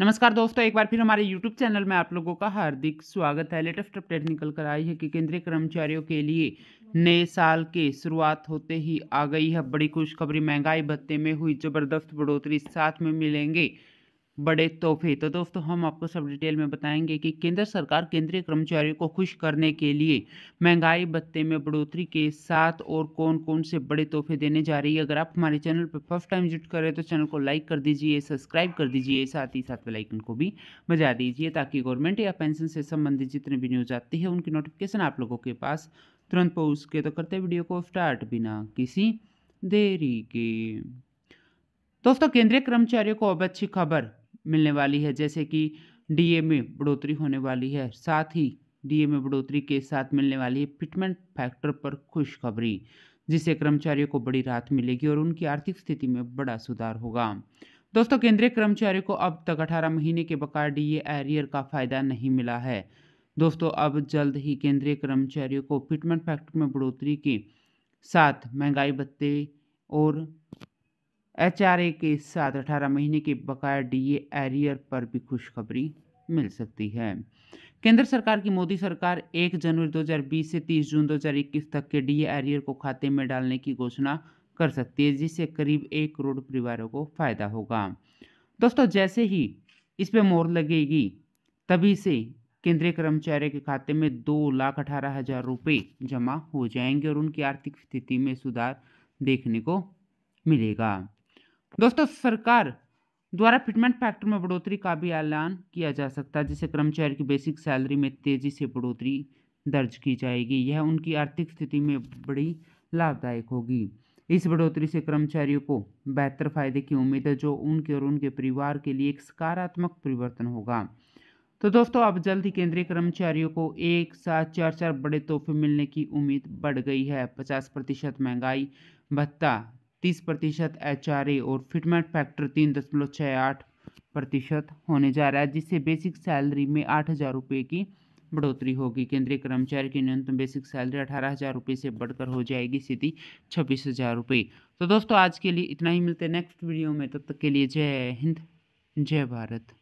नमस्कार दोस्तों एक बार फिर हमारे YouTube चैनल में आप लोगों का हार्दिक स्वागत है लेटेस्ट अपडेट निकल कर आई है कि केंद्रीय कर्मचारियों के लिए नए साल के शुरुआत होते ही आ गई है बड़ी खुशखबरी महंगाई भत्ते में हुई जबरदस्त बढ़ोतरी साथ में मिलेंगे बड़े तोहफे तो दोस्तों हम आपको सब डिटेल में बताएंगे कि केंद्र सरकार केंद्रीय कर्मचारियों को खुश करने के लिए महंगाई भत्ते में बढ़ोतरी के साथ और कौन कौन से बड़े तोहफे देने जा रही है अगर आप हमारे चैनल पर फर्स्ट टाइम विजिट करें तो चैनल को लाइक कर दीजिए सब्सक्राइब कर दीजिए साथ ही साथ बेलाइकन को भी बजा दीजिए ताकि गवर्नमेंट या पेंशन से संबंधित जितने भी न्यूज आती है उनकी नोटिफिकेशन आप लोगों के पास तुरंत पहुँच के तो करते वीडियो को स्टार्ट बिना किसी देरी के दोस्तों केंद्रीय कर्मचारियों को अब अच्छी खबर मिलने वाली है जैसे कि डीए में बढ़ोतरी होने वाली है साथ ही डीए में बढ़ोतरी के साथ मिलने वाली है फिटमेंट फैक्टर पर खुशखबरी जिससे कर्मचारियों को बड़ी राहत मिलेगी और उनकी आर्थिक स्थिति में बड़ा सुधार होगा दोस्तों केंद्रीय कर्मचारियों को अब तक 18 महीने के बकाया डीए एरियर का फायदा नहीं मिला है दोस्तों अब जल्द ही केंद्रीय कर्मचारियों को फिटमेंट फैक्टर में बढ़ोतरी के साथ महंगाई भत्ते और एच के साथ अठारह महीने के बकाया डीए एरियर पर भी खुशखबरी मिल सकती है केंद्र सरकार की मोदी सरकार 1 जनवरी 2020 से 30 जून 2021 तक के डीए एरियर को खाते में डालने की घोषणा कर सकती है जिससे करीब एक करोड़ परिवारों को फायदा होगा दोस्तों जैसे ही इस पर मोर लगेगी तभी से केंद्रीय कर्मचारी के खाते में दो लाख अठारह हजार रुपये जमा हो जाएंगे और उनकी आर्थिक स्थिति में सुधार देखने को मिलेगा दोस्तों सरकार द्वारा फिटमेंट फैक्टर में बढ़ोतरी का भी ऐलान किया जा सकता है जिससे कर्मचारी की बेसिक सैलरी में तेजी से बढ़ोतरी दर्ज की जाएगी यह उनकी आर्थिक स्थिति में बड़ी लाभदायक होगी इस बढ़ोतरी से कर्मचारियों को बेहतर फायदे की उम्मीद है जो उनके और उनके परिवार के लिए एक सकारात्मक परिवर्तन होगा तो दोस्तों अब जल्द ही केंद्रीय कर्मचारियों को एक साथ चार चार बड़े तोहफे मिलने की उम्मीद बढ़ गई है पचास प्रतिशत महंगाई भत्ता तीस प्रतिशत एच और फिटमेंट फैक्टर तीन दशमलव छः आठ प्रतिशत होने जा रहा है जिससे बेसिक सैलरी में आठ हज़ार रुपये की बढ़ोतरी होगी केंद्रीय कर्मचारी की न्यूनतम बेसिक सैलरी अठारह हज़ार रुपये से बढ़कर हो जाएगी सीधी छब्बीस हज़ार रुपये तो दोस्तों आज के लिए इतना ही मिलते हैं नेक्स्ट वीडियो में तब तक के लिए जय हिंद जय भारत